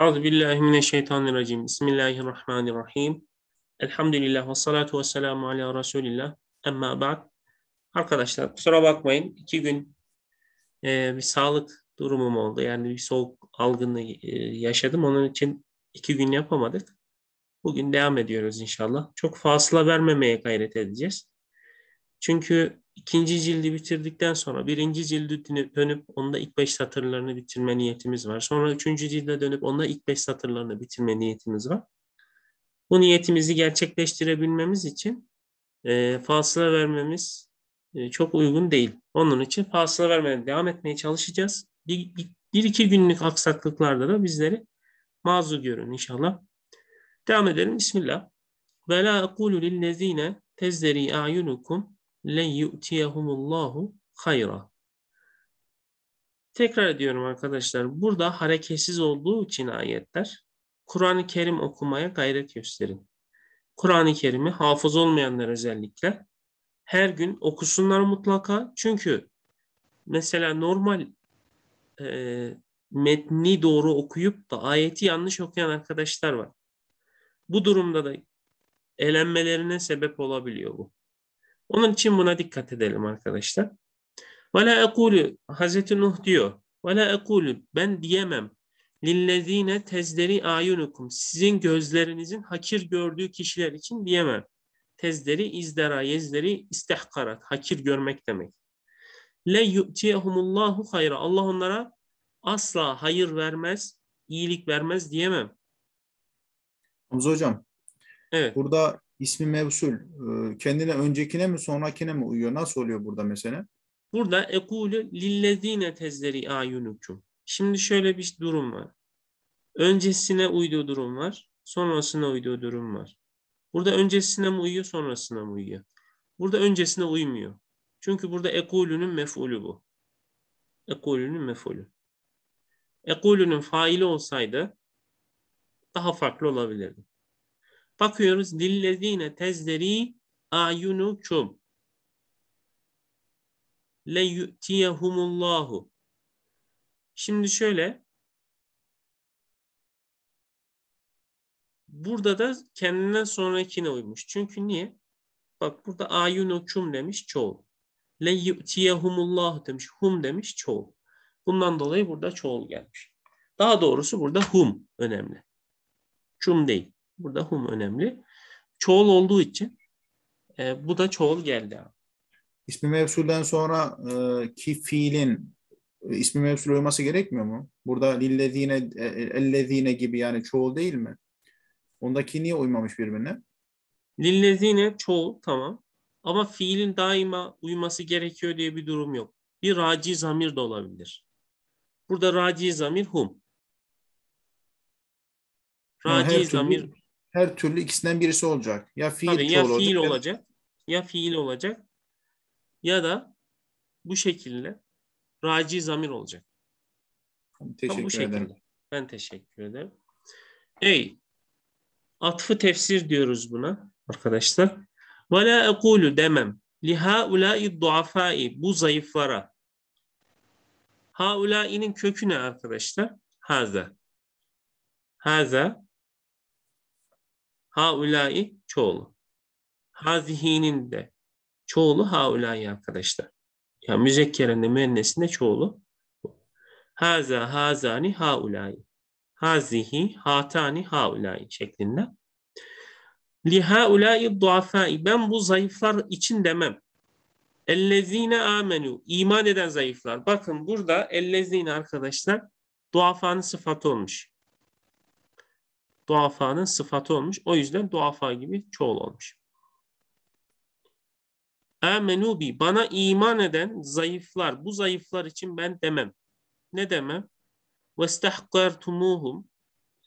Euzu billahi mineşşeytanirracim. Bismillahirrahmanirrahim. Elhamdülillah ve salatu ve selamu ala Resulillah. Emma ba'd. Arkadaşlar kusura bakmayın. iki gün e, bir sağlık durumum oldu. Yani bir soğuk algını e, yaşadım. Onun için iki gün yapamadık. Bugün devam ediyoruz inşallah. Çok fazla vermemeye gayret edeceğiz. Çünkü ikinci cildi bitirdikten sonra birinci cildi dönüp onda ilk beş satırlarını bitirme niyetimiz var. Sonra üçüncü cilde dönüp onda ilk beş satırlarını bitirme niyetimiz var. Bu niyetimizi gerçekleştirebilmemiz için e, fasıla vermemiz e, çok uygun değil. Onun için fasıla vermeden devam etmeye çalışacağız. Bir, bir, bir iki günlük aksaklıklarda da bizleri mazur görün inşallah. Devam edelim. Bismillah. Ve la ekulu lillezine tezderi a'yunukum le yu'tiyehumullahu hayra. Tekrar ediyorum arkadaşlar. Burada hareketsiz olduğu için ayetler Kur'an-ı Kerim okumaya gayret gösterin. Kur'an-ı Kerim'i hafız olmayanlar özellikle her gün okusunlar mutlaka. Çünkü mesela normal e, metni doğru okuyup da ayeti yanlış okuyan arkadaşlar var. Bu durumda da elenmelerine sebep olabiliyor bu. Onun için buna dikkat edelim arkadaşlar. Ve la ekulu Hazreti Nuh diyor. Ve la ekulu ben diyemem. Lillezine tezleri ayunukum. Sizin gözlerinizin hakir gördüğü kişiler için diyemem. Tezleri izdera, yezleri istihkarat. Hakir görmek demek. Le yu'tiyehumullahu hayra. Allah onlara asla hayır vermez, iyilik vermez diyemem. Hamza hocam. Evet. Burada ismi mevsul ee, kendine öncekine mi sonrakine mi uyuyor? Nasıl oluyor burada mesela? Burada ekulu lillezine tezleri ayunukum. Şimdi şöyle bir durum var. Öncesine uyduğu durum var. Sonrasına uyduğu durum var. Burada öncesine mi uyuyor sonrasına mı uyuyor? Burada öncesine uymuyor. Çünkü burada ekulünün mef'ulü bu. Ekulünün mef'ulü. Ekulünün faili olsaydı daha farklı olabilirdi. Bakıyoruz lillezine tezleri ayunukum le yu'tiyehumullahu. Şimdi şöyle Burada da kendinden sonrakine uymuş. Çünkü niye? Bak burada ayunukum demiş çoğul. Le yu'tiyehumullahu demiş. Hum demiş çoğul. Bundan dolayı burada çoğul gelmiş. Daha doğrusu burada hum önemli. Çum değil. Burada hum önemli. Çoğul olduğu için e, bu da çoğul geldi abi. İsmi mevsulden sonra e, ki fiilin e, ismi mevsul olması gerekmiyor mu? Burada lillezine, e, e, ellezine gibi yani çoğul değil mi? Ondaki niye uymamış birbirine? Lillezine çoğul tamam. Ama fiilin daima uyması gerekiyor diye bir durum yok. Bir raci zamir de olabilir. Burada raci zamir hum. Raci yani zamir her türlü ikisinden birisi olacak. Ya fiil Tabii, ya olacak, fiil olacak, olacak ya fiil olacak ya da bu şekilde raci zamir olacak. Teşekkür bu şekilde. ederim. Ben teşekkür ederim. Ey atfı tefsir diyoruz buna arkadaşlar. Ve la ekulu demem li haulâ'i duafai bu zayıflara. ulai'nin kökü ne arkadaşlar? Haza. Haza Haulai çoğulu. Hazihinin de çoğulu haulai arkadaşlar. Yani müzekkerin de müennesinde çoğulu. Haza, hazani, haulai. Hazihi, hatani, haulai şeklinde. Li Lihaulai duafai. Ben bu zayıflar için demem. Ellezine amenu. iman eden zayıflar. Bakın burada ellezine arkadaşlar duafanın sıfatı olmuş duafanın sıfatı olmuş. O yüzden duafa gibi çoğul olmuş. Amenubi bana iman eden zayıflar. Bu zayıflar için ben demem. Ne demem? Vestahkartumuhum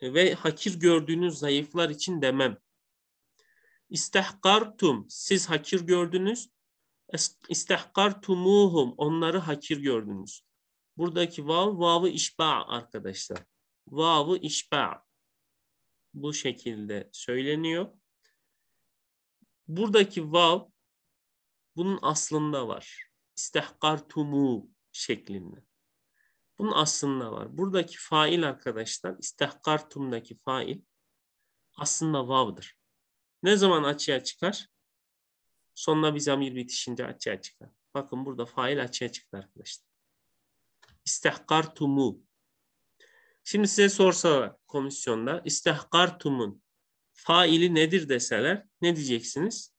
ve hakir gördüğünüz zayıflar için demem. İstahkartum siz hakir gördünüz. İstahkartumuhum onları hakir gördünüz. Buradaki vav vavı işba arkadaşlar. Vavı işba bu şekilde söyleniyor. Buradaki vav bunun aslında var. İstehkartumu şeklinde. Bunun aslında var. Buradaki fail arkadaşlar istehkartumdaki fail aslında vav'dır. Ne zaman açığa çıkar? Sonuna bir zamir bitişince açığa çıkar. Bakın burada fail açığa çıktı arkadaşlar. İstehkartumu Şimdi size sorsalar komisyonda istihkartumun faili nedir deseler ne diyeceksiniz?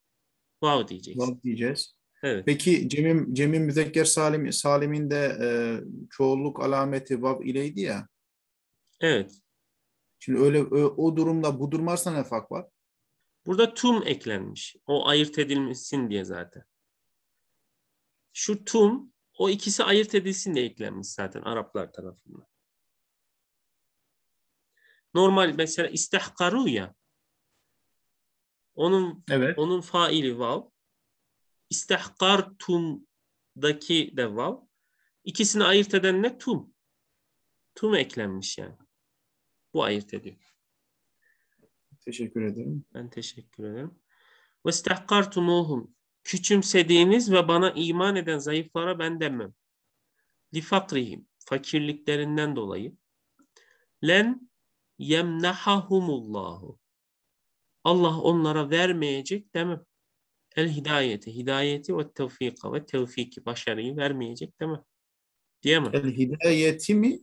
Vav diyeceksiniz. Vav diyeceğiz. Evet. Peki Cemim, Cemim Müzekker Salim, Salim'in de e, çoğulluk alameti vav ileydi ya. Evet. Şimdi öyle o, o durumla bu durum ne fark var? Burada tum eklenmiş. O ayırt edilmesin diye zaten. Şu tum o ikisi ayırt edilsin diye eklenmiş zaten Araplar tarafından normal mesela istihkaru ya. Onun evet. onun faili vav. İstihkartumdaki de vav. ikisini ayırt eden ne? Tum. Tum eklenmiş yani. Bu ayırt ediyor. Teşekkür ederim. Ben teşekkür ederim. Ve istihkartumuhum. Küçümsediğiniz ve bana iman eden zayıflara ben demem. Lifakrihim. Fakirliklerinden dolayı. Len yemnahahumullahu. Allah onlara vermeyecek değil mi? El hidayeti, hidayeti ve tevfika ve tevfiki başarıyı vermeyecek değil mi? Diyemem. El hidayeti mi?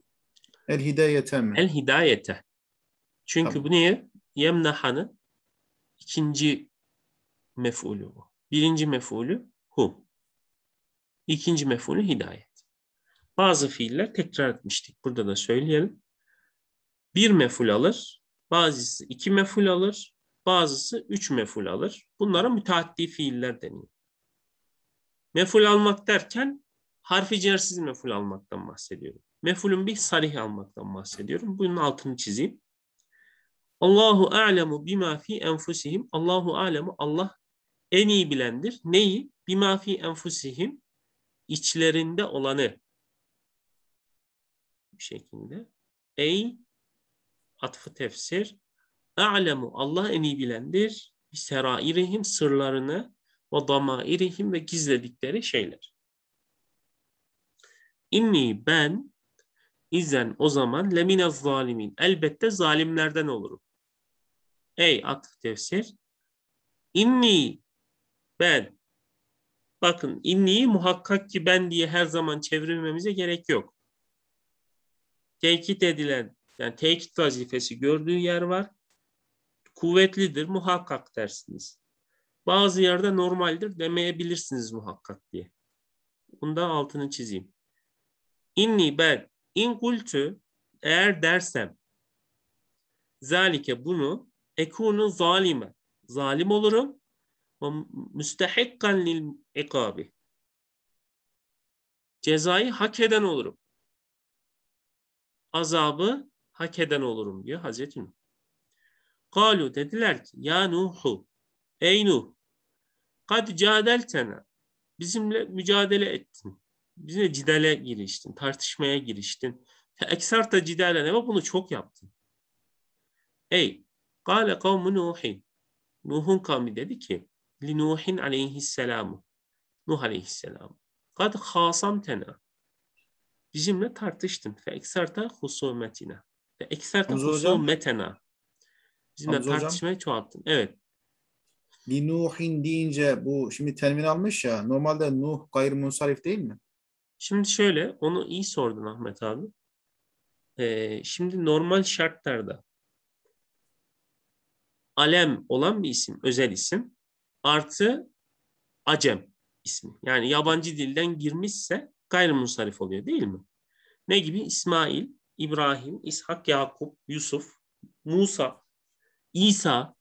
El hidayete mi? El hidayete. Çünkü tamam. bu niye? Yemnahanı ikinci mef'ulü bu. Birinci mef'ulü hum. İkinci mef'ulü hidayet. Bazı fiiller tekrar etmiştik. Burada da söyleyelim bir meful alır, bazısı iki meful alır, bazısı üç meful alır. Bunlara müteaddi fiiller deniyor. Meful almak derken harfi cersiz meful almaktan bahsediyorum. Mefulün bir sarih almaktan bahsediyorum. Bunun altını çizeyim. Allahu alemu bima fi enfusihim. Allahu alemu Allah en iyi bilendir. Neyi? Bima fi enfusihim İçlerinde olanı bir şekilde. Ey atfı tefsir. A'lemu Allah en iyi bilendir. Serairihim sırlarını ve damairihim ve gizledikleri şeyler. İnni ben izen o zaman lemine zalimin. Elbette zalimlerden olurum. Ey atf tefsir. İnni ben. Bakın inni muhakkak ki ben diye her zaman çevirmemize gerek yok. Tenkit edilen yani tekit vazifesi gördüğü yer var. Kuvvetlidir muhakkak dersiniz. Bazı yerde normaldir demeyebilirsiniz muhakkak diye. Bunda altını çizeyim. İnni ben in kultu eğer dersem zalike bunu ekunu zalime zalim olurum ve müstehikkan lil ikabi cezayı hak eden olurum. Azabı hak eden olurum diyor Hazreti Nuh. Kalu dediler ki ya Nuhu ey Nuh kad cadeltena bizimle mücadele ettin. Bizimle cidele giriştin, tartışmaya giriştin. Eksarta cidele ne bunu çok yaptın. Ey kale kavmu Nuhin Nuh'un kavmi dedi ki li Nuhin aleyhisselamu Nuh aleyhisselam kad hasam tena bizimle tartıştın. Fe eksarta husumetine. Ve ekserta husu metena. Bizimle Hamza tartışmayı hocam. çoğalttın. Evet. Li Nuhin deyince bu şimdi termin almış ya. Normalde Nuh gayrimunsarif değil mi? Şimdi şöyle onu iyi sordun Ahmet abi. Ee, şimdi normal şartlarda alem olan bir isim, özel isim artı acem ismi. Yani yabancı dilden girmişse gayrimunsarif oluyor değil mi? Ne gibi? İsmail, İbrahim, İshak, Yakup, Yusuf, Musa, İsa,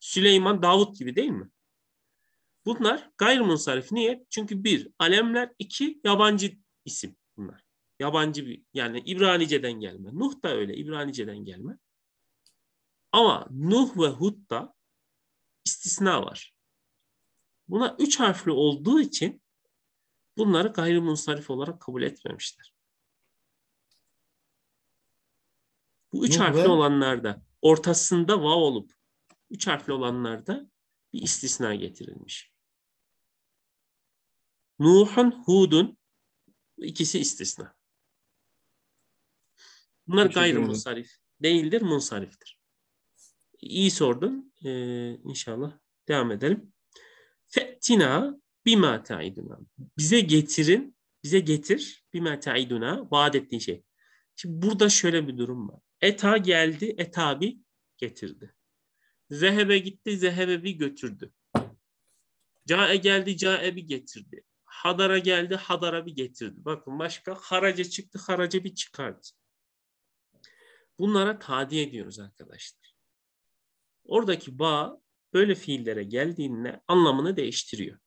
Süleyman, Davut gibi değil mi? Bunlar gayrimunsarif. Niye? Çünkü bir, alemler. iki yabancı isim bunlar. Yabancı bir, yani İbranice'den gelme. Nuh da öyle, İbranice'den gelme. Ama Nuh ve Hud da istisna var. Buna üç harfli olduğu için bunları gayrimunsarif olarak kabul etmemişler. Bu üç Yok harfli olanlarda ortasında va olup üç harfli olanlarda bir istisna getirilmiş. Nuh'un, Hud'un ikisi istisna. Bunlar gayrı munsarif. Değildir, munsariftir. İyi sordun. Ee, inşallah devam edelim. Fe'tina bima ta'iduna. Bize getirin, bize getir bima ta'iduna. Vaat ettiğin şey. Şimdi burada şöyle bir durum var. Eta geldi, etabi getirdi. Zehebe gitti, zehebebi götürdü. Cae geldi, caebi getirdi. Hadara geldi, hadara bir getirdi. Bakın başka haraca çıktı, haraca bir çıkardı. Bunlara tadiye diyoruz arkadaşlar. Oradaki bağ böyle fiillere geldiğinde anlamını değiştiriyor.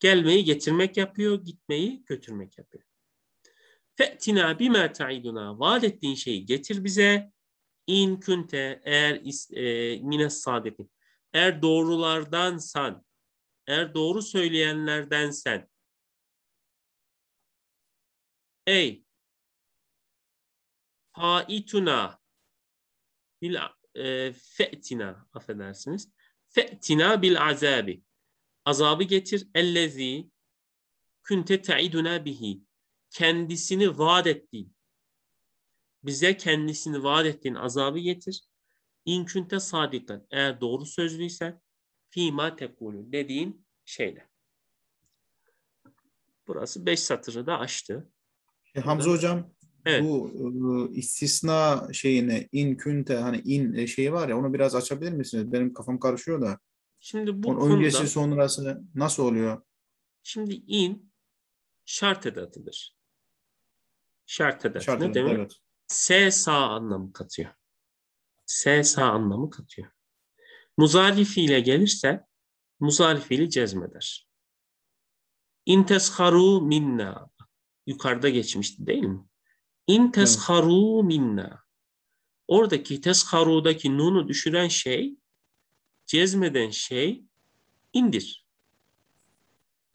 Gelmeyi getirmek yapıyor, gitmeyi götürmek yapıyor. Fe'tina bime ta'iduna. Vaat ettiğin şeyi getir bize. İn künte eğer e, mines sadetin. Eğer doğrulardansan, eğer doğru söyleyenlerdensen. Ey faituna bil e, fe'tina affedersiniz. Fe'tina bil azabi. Azabı getir. Ellezi künte ta'iduna bihi kendisini vaat ettiğin, bize kendisini vaat ettiğin azabı getir. İnkünte sadikan, eğer doğru sözlüysen, fima tekulü dediğin şeyle. Burası beş satırı da açtı. E, şey, Hamza Burada, hocam evet. bu e, istisna şeyine in künte hani in e, şeyi var ya onu biraz açabilir misiniz? Benim kafam karışıyor da. Şimdi bu Onun konuda, öncesi sonrası nasıl oluyor? Şimdi in şart edatıdır şart eder. Şart eder, demek? Evet. S sağ anlamı katıyor. S sağ anlamı katıyor. Muzari fiile gelirse muzari fiili cezmeder. İntesharu minna. Yukarıda geçmişti değil mi? İntesharu minna. Oradaki tesharudaki nunu düşüren şey, cezmeden şey indir.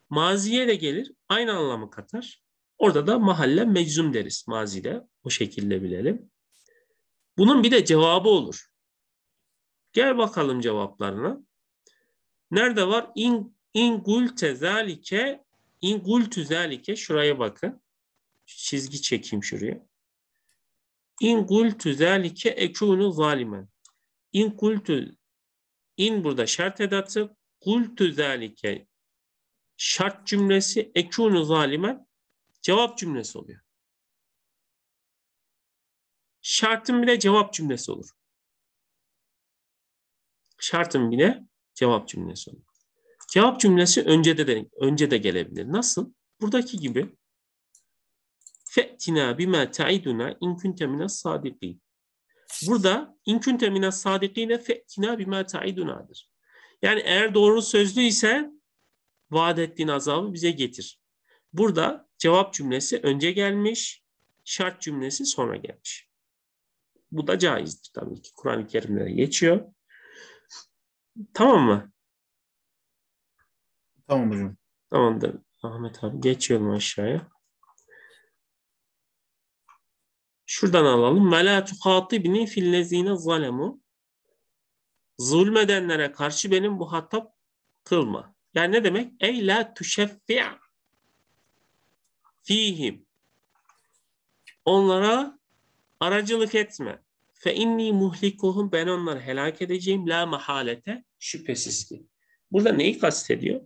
Maziye de gelir, aynı anlamı katar. Orada da mahalle meczum deriz mazide. O şekilde bilelim. Bunun bir de cevabı olur. Gel bakalım cevaplarına. Nerede var? İn, ingul tezalike ingul tüzelike şuraya bakın. Çizgi çekeyim şuraya. İngul tüzelike ekunu zalimen. İn İnkultü in burada şart edatı kultü zelike şart cümlesi ekunu zalimen cevap cümlesi oluyor. Şartın bile cevap cümlesi olur. Şartın bile cevap cümlesi olur. Cevap cümlesi önce de, önce de gelebilir. Nasıl? Buradaki gibi fe'tina bima ta'iduna in kunte mine sadikin. Burada in kunte mine sadikine fe'tina bima ta'idunadır. Yani eğer doğru sözlü ise vaat ettiğin azabı bize getir. Burada Cevap cümlesi önce gelmiş, şart cümlesi sonra gelmiş. Bu da caizdir tabii ki. Kur'an-ı Kerim'de geçiyor. Tamam mı? Tamam hocam. Tamamdır. Ahmet abi geçiyorum aşağıya. Şuradan alalım. Mela la tuhatibni fillezine zalemu. Zulmedenlere karşı benim bu hatap kılma. Yani ne demek? Ey la tuşeffi' fihim. Onlara aracılık etme. Fe inni muhlikuhum ben onları helak edeceğim la mahalete şüphesiz ki. Burada neyi kastediyor?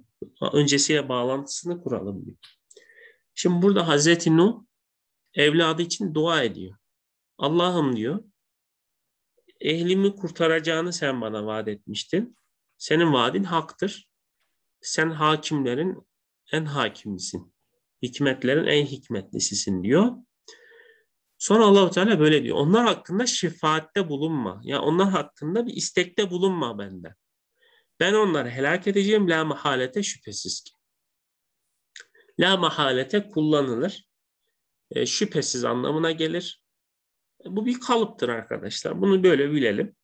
Öncesiyle bağlantısını kuralım diyor. Şimdi burada Hazreti Nuh evladı için dua ediyor. Allah'ım diyor ehlimi kurtaracağını sen bana vaat etmiştin. Senin vaadin haktır. Sen hakimlerin en hakimisin. Hikmetlerin en hikmetlisisin diyor. Sonra Allahu Teala böyle diyor. Onlar hakkında şefaatte bulunma. Ya yani onlar hakkında bir istekte bulunma benden. Ben onları helak edeceğim la mahalete şüphesiz ki. La mahalete kullanılır. E, şüphesiz anlamına gelir. E, bu bir kalıptır arkadaşlar. Bunu böyle bilelim.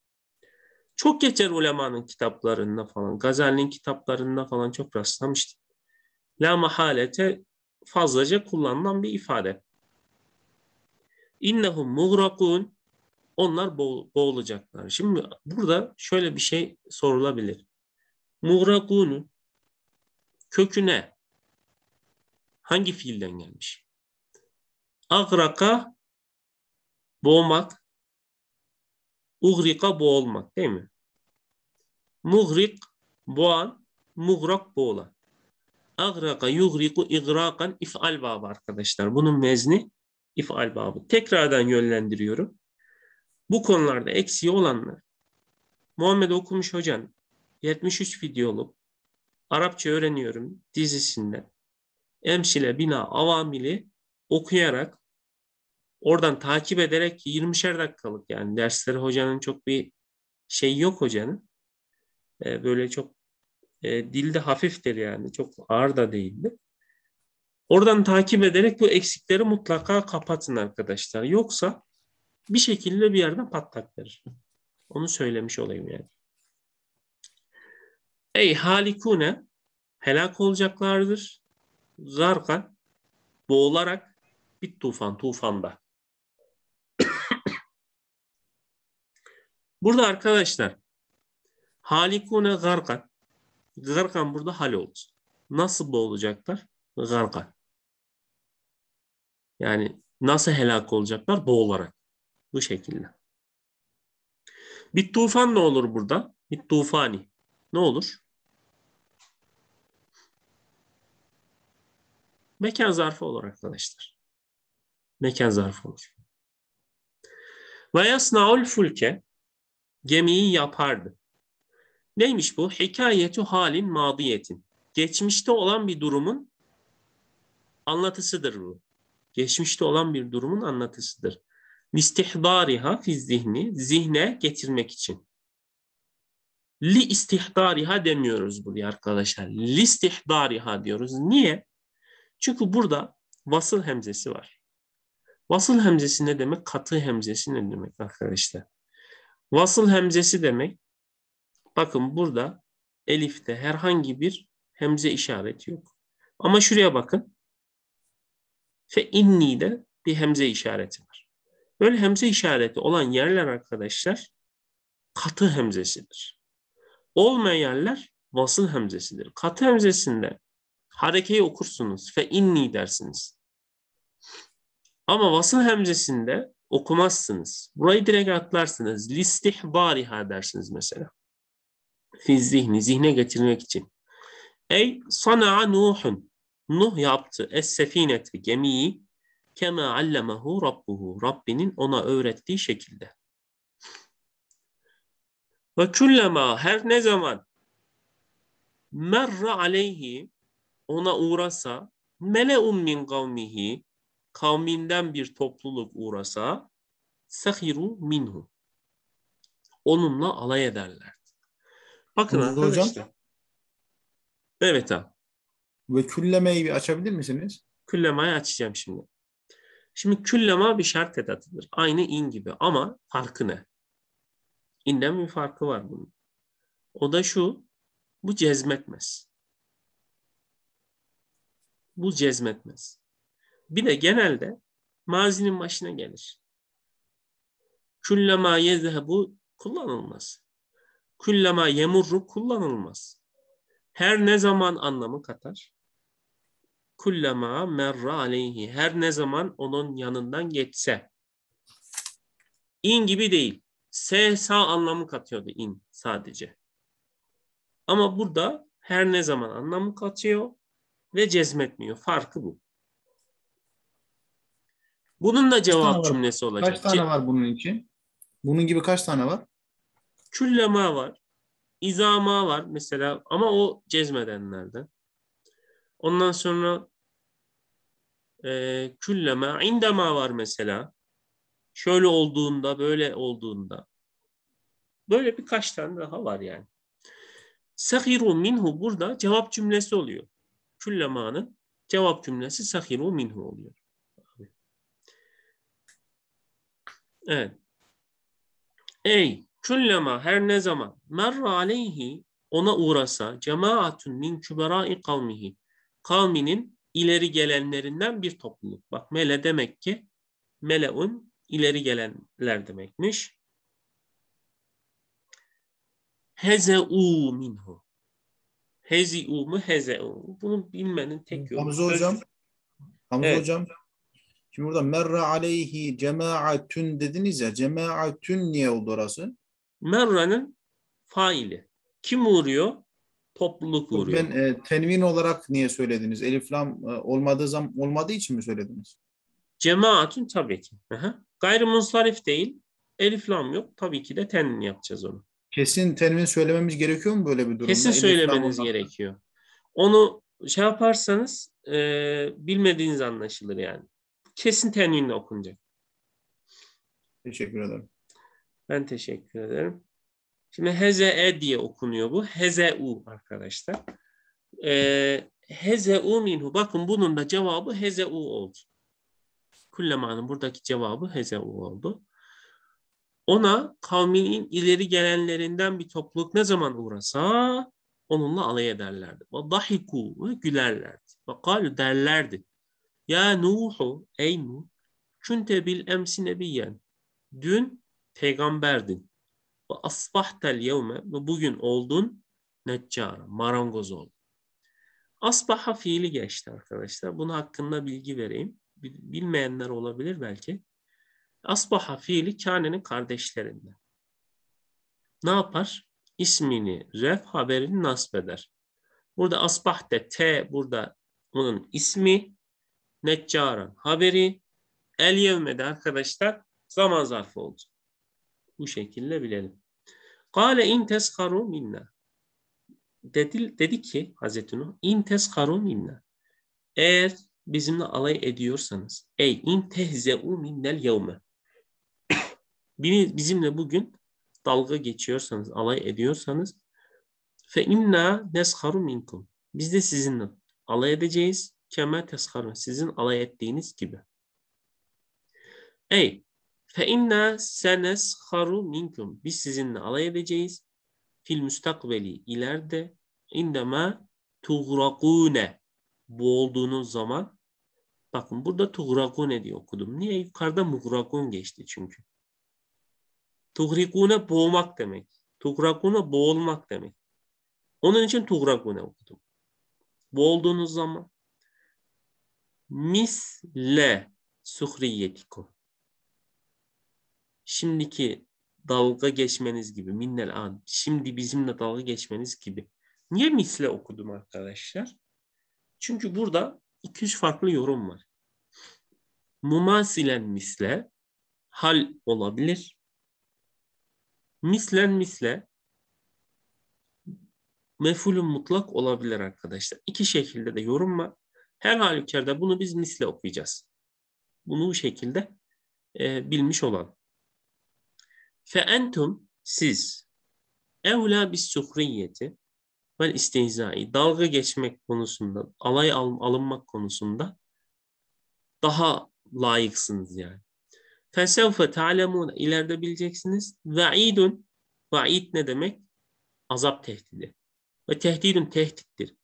Çok geçer ulemanın kitaplarında falan, Gazali'nin kitaplarında falan çok rastlamıştım. La mahalete fazlaca kullanılan bir ifade. İnnehum muğrakun onlar boğulacaklar. Şimdi burada şöyle bir şey sorulabilir. Muğrakun köküne hangi fiilden gelmiş? Agraka boğmak, ugrika boğulmak değil mi? Muhrik boğan, mugrak boğulan agraka yugriku igrakan if'al babı arkadaşlar. Bunun mezni if'al babı. Tekrardan yönlendiriyorum. Bu konularda eksiği olanlar Muhammed Okumuş hocan. 73 videoluk Arapça öğreniyorum dizisinden emsile bina avamili okuyarak oradan takip ederek 20'şer dakikalık yani dersleri hocanın çok bir şey yok hocanın. Ee, böyle çok e, dilde hafiftir yani çok ağır da değildi. Oradan takip ederek bu eksikleri mutlaka kapatın arkadaşlar. Yoksa bir şekilde bir yerden patlak verir. Onu söylemiş olayım yani. Ey halikune helak olacaklardır. Zarka boğularak bir tufan tufanda. Burada arkadaşlar halikune garkan Garkan burada hal olacak. Nasıl boğulacaklar? garkan? Yani nasıl helak olacaklar? Boğularak. Bu şekilde. Bir tufan ne olur burada? Bir tufani. Ne olur? Mekan zarfı olarak arkadaşlar. Mekan zarfı olur. Ve yasnaul fulke gemiyi yapardı. Neymiş bu? Hikayetu halin madiyetin. Geçmişte olan bir durumun anlatısıdır bu. Geçmişte olan bir durumun anlatısıdır. Mistihdariha fiz zihni, zihne getirmek için. Li istihdariha demiyoruz buraya arkadaşlar. Li istihdariha diyoruz. Niye? Çünkü burada vasıl hemzesi var. Vasıl hemzesi ne demek? Katı hemzesi ne demek arkadaşlar? Vasıl hemzesi demek Bakın burada elifte herhangi bir hemze işareti yok. Ama şuraya bakın. Fe inni'de bir hemze işareti var. Böyle hemze işareti olan yerler arkadaşlar katı hemzesidir. Olmayan yerler vasıl hemzesidir. Katı hemzesinde harekeyi okursunuz. Fe inni dersiniz. Ama vasıl hemzesinde okumazsınız. Burayı direkt atlarsınız. Listihbariha dersiniz mesela. Fiz zihni, zihne getirmek için. Ey sana'a Nuh'un. Nuh yaptı. Es sefineti, gemiyi. Kema allemahu Rabbuhu. Rabbinin ona öğrettiği şekilde. Ve küllema her ne zaman merra aleyhi ona uğrasa mele'un min kavmihi kavminden bir topluluk uğrasa sehiru minhu onunla alay ederler. Bakın Hızlı arkadaşlar. Hocam. Evet abi. Ve küllemeyi bir açabilir misiniz? Küllemeyi açacağım şimdi. Şimdi küllema bir şart edatıdır. Aynı in gibi ama farkı ne? İnden bir farkı var bunun. O da şu. Bu cezmetmez. Bu cezmetmez. Bir de genelde mazinin başına gelir. Küllema bu kullanılmaz. Kullama yemurru kullanılmaz. Her ne zaman anlamı katar? Kullama merra aleyhi. Her ne zaman onun yanından geçse. İn gibi değil. Se sağ anlamı katıyordu in sadece. Ama burada her ne zaman anlamı katıyor ve cezmetmiyor. Farkı bu. Bunun da cevap cümlesi olacak. Kaç tane var bunun için? Bunun gibi kaç tane var? Küllema var. İzama var mesela ama o cezmedenlerden. Ondan sonra e, külleme, indema var mesela. Şöyle olduğunda, böyle olduğunda. Böyle birkaç tane daha var yani. Sahiru minhu burada cevap cümlesi oluyor. Küllemanın cevap cümlesi sahiru minhu oluyor. Evet. Ey Küllema her ne zaman merra aleyhi ona uğrasa cemaatun min küberai kavmihi kavminin ileri gelenlerinden bir topluluk. Bak mele demek ki meleun ileri gelenler demekmiş. Heze'u minhu. Hezi'u mu heze'u. Bunu bilmenin tek yolu. Hamza hocam. Hamza evet. hocam. Şimdi burada merra aleyhi cemaatün dediniz ya. Cemaatün niye oldu orası? Merra'nın faili. Kim uğruyor? Topluluk uğruyor. Ben e, tenvin olarak niye söylediniz? Eliflam e, olmadığı zaman olmadığı için mi söylediniz? Cemaatün tabii ki. Aha. Gayrimunsarif değil. Eliflam yok. Tabii ki de tenvin yapacağız onu. Kesin tenvin söylememiz gerekiyor mu böyle bir durumda? Kesin Elif söylemeniz gerekiyor. Onu şey yaparsanız e, bilmediğiniz anlaşılır yani. Kesin tenvinle okunacak. Teşekkür ederim. Ben teşekkür ederim. Şimdi heze heze'e diye okunuyor bu. heze u arkadaşlar. heze u minhu. Bakın bunun da cevabı heze u oldu. Kullema'nın buradaki cevabı heze u oldu. Ona kavminin ileri gelenlerinden bir topluluk ne zaman uğrasa onunla alay ederlerdi. Ve dahiku ve gülerlerdi. Ve kalu derlerdi. Ya Nuhu ey Nuh. Künte bil emsi nebiyen. Dün peygamberdin. Ve asbahtel yevme ve bugün oldun neccara, marangoz oldun. Asbaha fiili geçti arkadaşlar. Bunun hakkında bilgi vereyim. Bilmeyenler olabilir belki. Asbaha fiili kânenin kardeşlerinden. Ne yapar? İsmini ref haberini nasp eder. Burada asbahte t burada onun ismi neccaran haberi el yevmede arkadaşlar zaman zarfı olacak. Bu şekilde bilelim. Kale in teskaru minna. Dedi, dedi ki Hazreti Nuh in teskaru minna. Eğer bizimle alay ediyorsanız ey in tehzeu minnel yevme. bizimle bugün dalga geçiyorsanız, alay ediyorsanız fe inna nesharu minkum. Biz de sizinle alay edeceğiz. Kemal teskaru, Sizin alay ettiğiniz gibi. Ey Fe inna senes haru minkum. Biz sizinle alay edeceğiz. Fil müstakbeli ileride indema tuğrakune boğulduğunuz zaman bakın burada tuğrakune diye okudum. Niye? Yukarıda muğrakun geçti çünkü. Tuğrikune boğmak demek. Tuğrakune boğulmak demek. Onun için tuğrakune okudum. Boğulduğunuz zaman misle suhriyetikum şimdiki dalga geçmeniz gibi. Minnel an. Şimdi bizimle dalga geçmeniz gibi. Niye misle okudum arkadaşlar? Çünkü burada iki üç farklı yorum var. Mumasilen misle hal olabilir. Mislen misle mefulun mutlak olabilir arkadaşlar. İki şekilde de yorum var. Her halükarda bunu biz misle okuyacağız. Bunu bu şekilde e, bilmiş olan. Fe entum siz evla bis suhriyeti vel istihzai dalga geçmek konusunda, alay al alınmak konusunda daha layıksınız yani. Fesevfe ta'lemun ileride bileceksiniz. Ve'idun va'id ne demek? Azap tehdidi. Ve tehdidun tehdittir.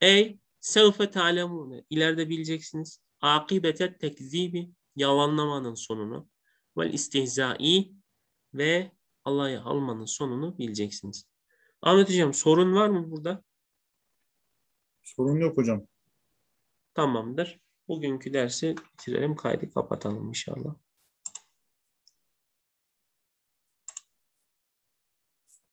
Ey sevfe ta'lemun ileride bileceksiniz. Akibete tekzibi yalanlamanın sonunu. Vel istihzai ve alay almanın sonunu bileceksiniz. Ahmet Hocam sorun var mı burada? Sorun yok hocam. Tamamdır. Bugünkü dersi bitirelim. Kaydı kapatalım inşallah.